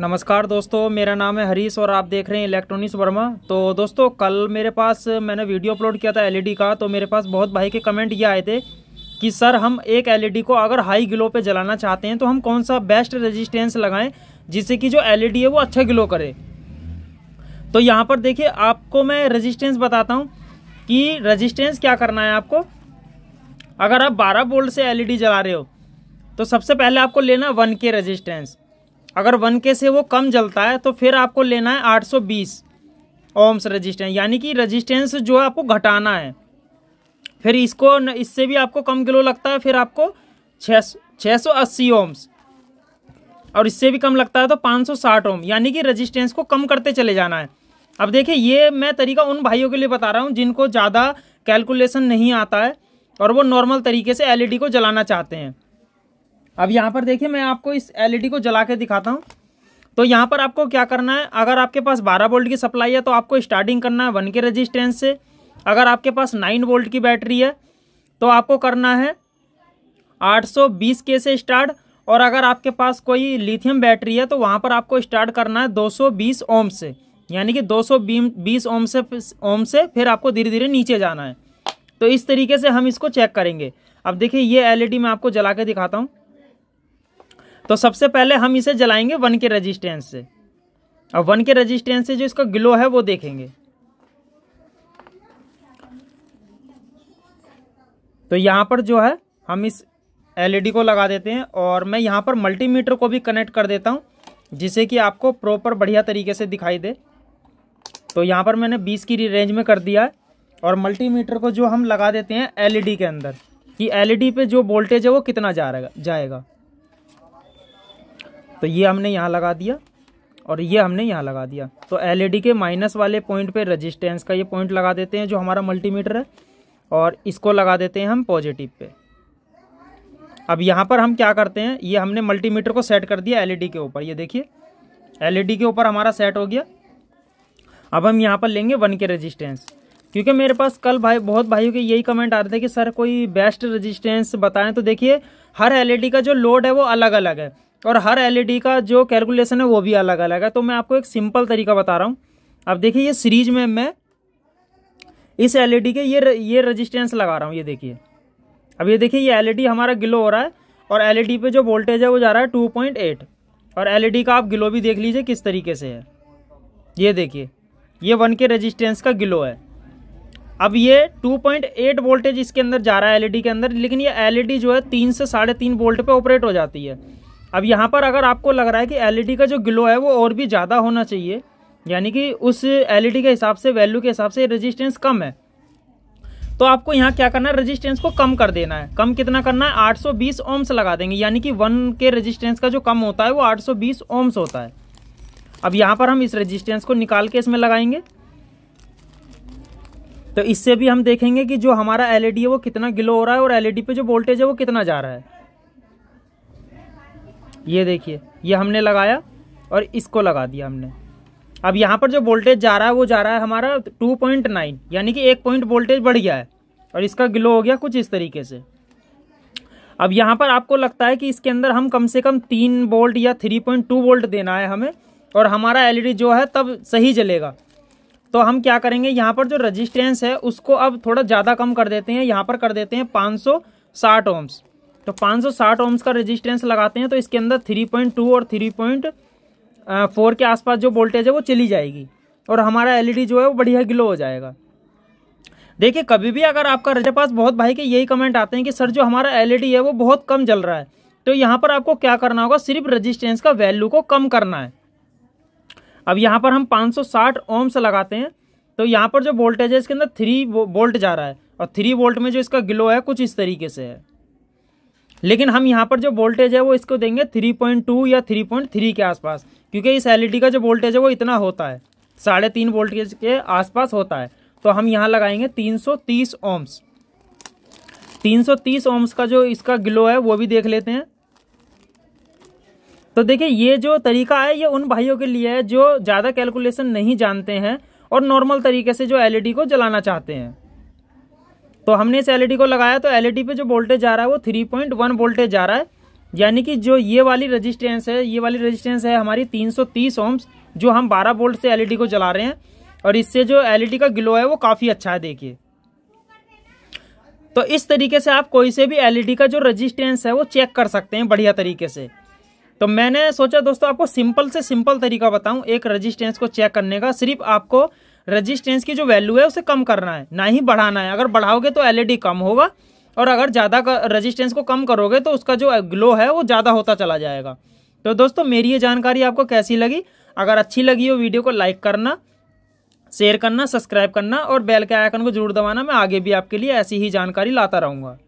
नमस्कार दोस्तों मेरा नाम है हरीश और आप देख रहे हैं इलेक्ट्रॉनिक्स वर्मा तो दोस्तों कल मेरे पास मैंने वीडियो अपलोड किया था एलईडी का तो मेरे पास बहुत भाई के कमेंट ये आए थे कि सर हम एक एलईडी को अगर हाई ग्लो पे जलाना चाहते हैं तो हम कौन सा बेस्ट रेजिस्टेंस लगाएं जिससे कि जो एल है वो अच्छा ग्लो करे तो यहाँ पर देखिए आपको मैं रजिस्टेंस बताता हूँ कि रजिस्टेंस क्या करना है आपको अगर आप बारह वोल्ट से एल जला रहे हो तो सबसे पहले आपको लेना वन के रजिस्टेंस अगर वन के से वो कम जलता है तो फिर आपको लेना है आठ सौ बीस ओम्स रजिस्टेंस यानी कि रजिस्टेंस जो है आपको घटाना है फिर इसको इससे भी आपको कम किलो लगता है फिर आपको छः छः सौ अस्सी ओम्स और इससे भी कम लगता है तो पाँच सौ साठ ओम यानी कि रजिस्टेंस को कम करते चले जाना है अब देखिए ये मैं तरीका उन भाइयों के लिए बता रहा हूँ जिनको ज़्यादा कैलकुलेसन नहीं आता है और वो नॉर्मल तरीके से एल e को जलाना चाहते हैं अब यहाँ पर देखिए मैं आपको इस एलईडी e को जला के दिखाता हूँ तो यहाँ पर आपको क्या करना है अगर आपके पास 12 वोल्ट की सप्लाई है तो आपको स्टार्टिंग करना है वन के रजिस्टेंस से अगर आपके पास 9 वोल्ट की बैटरी है तो आपको करना है 820 के से स्टार्ट और अगर आपके पास कोई लिथियम बैटरी है तो वहाँ पर आपको स्टार्ट करना है 220 ओम से यानी कि 220 ओम से ओम से फिर आपको धीरे धीरे नीचे जाना है तो इस तरीके से हम इसको चेक करेंगे अब देखिए ये एल e मैं आपको जला के दिखाता हूँ तो सबसे पहले हम इसे जलाएंगे वन के रजिस्टेंस से और वन के रजिस्टेंस से जो इसका ग्लो है वो देखेंगे तो यहाँ पर जो है हम इस एलईडी e को लगा देते हैं और मैं यहाँ पर मल्टीमीटर को भी कनेक्ट कर देता हूँ जिससे कि आपको प्रॉपर बढ़िया तरीके से दिखाई दे तो यहाँ पर मैंने 20 की रेंज में कर दिया है और मल्टीमीटर को जो हम लगा देते हैं एलईडी e के अंदर कि एलईडी e पे जो वोल्टेज है वो कितना जा रहेगा जाएगा तो ये हमने यहाँ लगा दिया और ये हमने यहाँ लगा दिया तो एलईडी के माइनस वाले पॉइंट पे रेजिस्टेंस का ये पॉइंट लगा देते हैं जो हमारा मल्टीमीटर है और इसको लगा देते हैं हम पॉजिटिव पे अब यहाँ पर हम क्या करते हैं ये हमने मल्टीमीटर को सेट कर दिया एलईडी के ऊपर ये देखिए एलईडी के ऊपर हमारा सेट हो गया अब हम यहाँ पर लेंगे वन के रजिस्टेंस क्योंकि मेरे पास कल भाई बहुत भाइयों के यही कमेंट आ रहे थे कि सर कोई बेस्ट रजिस्टेंस बताएं तो देखिए हर एलईडी का जो लोड है वो अलग अलग है और हर एलईडी e का जो कैलकुलेशन है वो भी अलग अलग है तो मैं आपको एक सिंपल तरीका बता रहा हूँ अब देखिए ये सीरीज में मैं इस एलईडी e के ये ये रजिस्टेंस लगा रहा हूँ ये देखिए अब ये देखिए ये एलईडी e हमारा ग्लो हो रहा है और एलईडी पे जो वोल्टेज है वो जा रहा है एट और एल का आप ग्लो भी देख लीजिए किस तरीके से है ये देखिए ये वन के रजिस्टेंस का ग्लो है अब ये 2.8 वोल्टेज इसके अंदर जा रहा है एलईडी के अंदर लेकिन ये एलईडी जो है तीन से साढ़े तीन वोल्ट पे ऑपरेट हो जाती है अब यहाँ पर अगर आपको लग रहा है कि एलईडी e का जो ग्लो है वो और भी ज़्यादा होना चाहिए यानी कि उस एलईडी e के हिसाब से वैल्यू के हिसाब से रेजिस्टेंस कम है तो आपको यहाँ क्या करना है रेजिस्टेंस को कम कर देना है कम कितना करना है 820 ओम्स लगा देंगे यानी कि वन के रेजिस्टेंस का जो कम होता है वो 820 ओम्स होता है अब यहाँ पर हम इस रजिस्टेंस को निकाल के इसमें लगाएंगे तो इससे भी हम देखेंगे कि जो हमारा एलईडी e है वो कितना ग्लो हो रहा है और एलईडी पे जो वोल्टेज है वो कितना जा रहा है ये देखिए ये हमने लगाया और इसको लगा दिया हमने अब यहाँ पर जो वोल्टेज जा रहा है वो जा रहा है हमारा 2.9 यानी कि एक पॉइंट वोल्टेज बढ़ गया है और इसका ग्लो हो गया कुछ इस तरीके से अब यहाँ पर आपको लगता है कि इसके अंदर हम कम से कम तीन वोल्ट या थ्री पॉइंट टू वोल्ट देना है हमें और हमारा एलईडी e जो है तब सही जलेगा तो हम क्या करेंगे यहाँ पर जो रजिस्टेंस है उसको अब थोड़ा ज़्यादा कम कर देते हैं यहाँ पर कर देते हैं पाँच सौ साठ ओम्स तो 560 ओम्स का रेजिस्टेंस लगाते हैं तो इसके अंदर 3.2 और 3.4 के आसपास जो वोल्टेज है वो चली जाएगी और हमारा एलईडी e जो है वो बढ़िया ग्लो हो जाएगा देखिए कभी भी अगर आपका रजे पास बहुत भाई के यही कमेंट आते हैं कि सर जो हमारा एलईडी e है वो बहुत कम जल रहा है तो यहाँ पर आपको क्या करना होगा सिर्फ रजिस्टेंस का वैल्यू को कम करना है अब यहाँ पर हम पाँच ओम्स लगाते हैं तो यहाँ पर जो वोल्टेज है इसके अंदर थ्री वोल्ट जा रहा है और थ्री वोल्ट में जो इसका ग्लो है कुछ इस तरीके से है लेकिन हम यहाँ पर जो वोल्टेज है वो इसको देंगे 3.2 या 3.3 के आसपास क्योंकि इस एलईडी e का जो वोल्टेज है वो इतना होता है साढ़े तीन वोल्टेज के आसपास होता है तो हम यहाँ लगाएंगे 330 ओम्स तीस ओम्स का जो इसका ग्लो है वो भी देख लेते हैं तो देखिए ये जो तरीका है ये उन भाइयों के लिए है जो ज़्यादा कैलकुलेशन नहीं जानते हैं और नॉर्मल तरीके से जो एलईडी e को जलाना चाहते हैं तो हमने इस एलईडी e को लगाया तो एलईडी e पे जो वोल्टेज जा रहा है वो थ्री पॉइंट वन वोल्टेज जा रहा है यानी कि जो ये वाली रजिस्टेंस है ये वाली रजिस्टेंस है हमारी तीन सौ तीस ओम्स जो हम बारह वोल्ट से एलईडी e को जला रहे हैं और इससे जो एलईडी का ग्लो है वो काफ़ी अच्छा है देखिए तो इस तरीके से आप कोई से भी एलईडी का जो रजिस्टेंस है वो चेक कर सकते हैं बढ़िया तरीके से तो मैंने सोचा दोस्तों आपको सिंपल से सिंपल तरीका बताऊं एक रजिस्टेंस को चेक करने का सिर्फ आपको रजिस्टेंस की जो वैल्यू है उसे कम करना है ना ही बढ़ाना है अगर बढ़ाओगे तो एलईडी कम होगा और अगर ज़्यादा रजिस्टेंस को कम करोगे तो उसका जो ग्लो है वो ज़्यादा होता चला जाएगा तो दोस्तों मेरी ये जानकारी आपको कैसी लगी अगर अच्छी लगी हो वीडियो को लाइक करना शेयर करना सब्सक्राइब करना और बेल के आइकन को जरूर दबाना मैं आगे भी आपके लिए ऐसी ही जानकारी लाता रहूँगा